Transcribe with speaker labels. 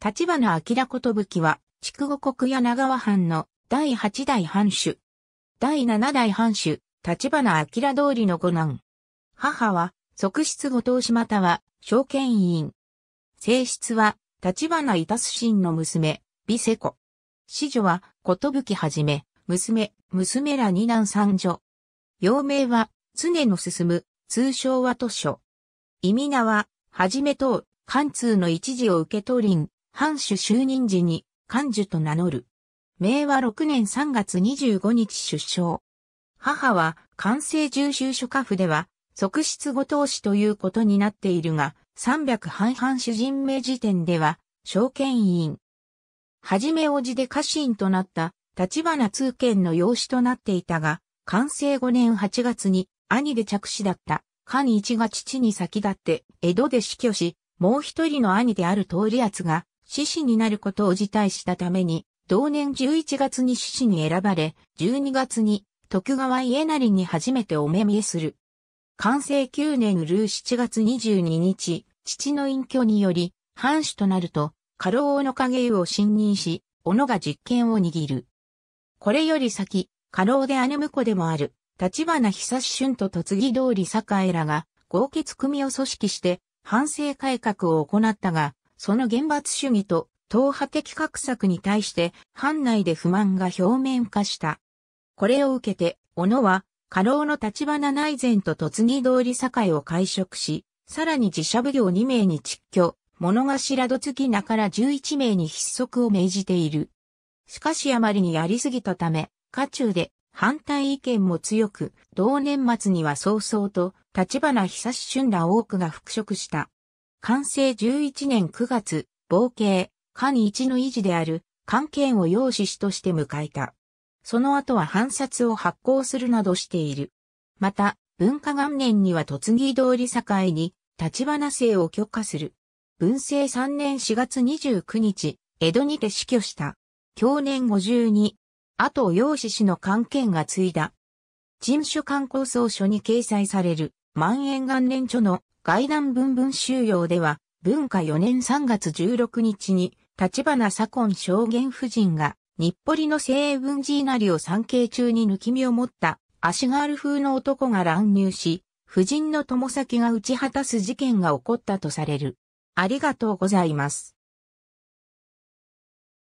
Speaker 1: 立花明ことぶきは、筑後国長和藩の第8代藩主。第7代藩主、立花明通りの五男。母は、側室後藤島田は、証券委員。正室は、立花いたすの娘、美瀬子。子女は、ことぶきはじめ、娘、娘ら二男三女。幼名は、常の進む、通称は図書。意味名は、はじめ等、貫通の一時を受け取りん、藩主就任時に漢寿と名乗る。明和6年3月25日出生。母は関西重修書家府では側室ご当主ということになっているが、三百半藩主人名時点では、証券委員。はじめおじで家臣となった立花通見の養子となっていたが、完成5年8月に兄で着手だった菅一が父に先立って江戸で死去し、もう一人の兄である通り奴が獅子になることを辞退したために、同年11月に獅子に選ばれ、12月に徳川家成に初めてお目見えする。完成9年ルー7月22日、父の隠居により、藩主となると、家老の影湯を信任し、斧が実権を握る。これより先、家老で姉婿でもある、立花久春と嫁次通り栄らが、合決組を組織して、反省改革を行ったが、その厳罰主義と党派的格策に対して、藩内で不満が表面化した。これを受けて、小野は、家老の橘内前と突ぎ通り境を解職し、さらに自社奉行2名に撤居、物頭戸継名から11名に筆足を命じている。しかしあまりにやりすぎたため、家中で反対意見も強く、同年末には早々と橘久春ら多くが復職した。完成11年9月、冒険、間一の維持である、関権を用紙師として迎えた。その後は藩札を発行するなどしている。また、文化元年には突木通り境に、立花生を許可する。文政3年4月29日、江戸にて死去した。去年52。後を用子氏の関係が継いだ。陳種観光総書に掲載される、万延元年著の外談文文収容では、文化4年3月16日に、立花左近証言夫人が、日暮里の西文寺稲荷を参詣中に抜き身を持った、足軽風の男が乱入し、夫人の友先が打ち果たす事件が起こったとされる。ありがとうございます。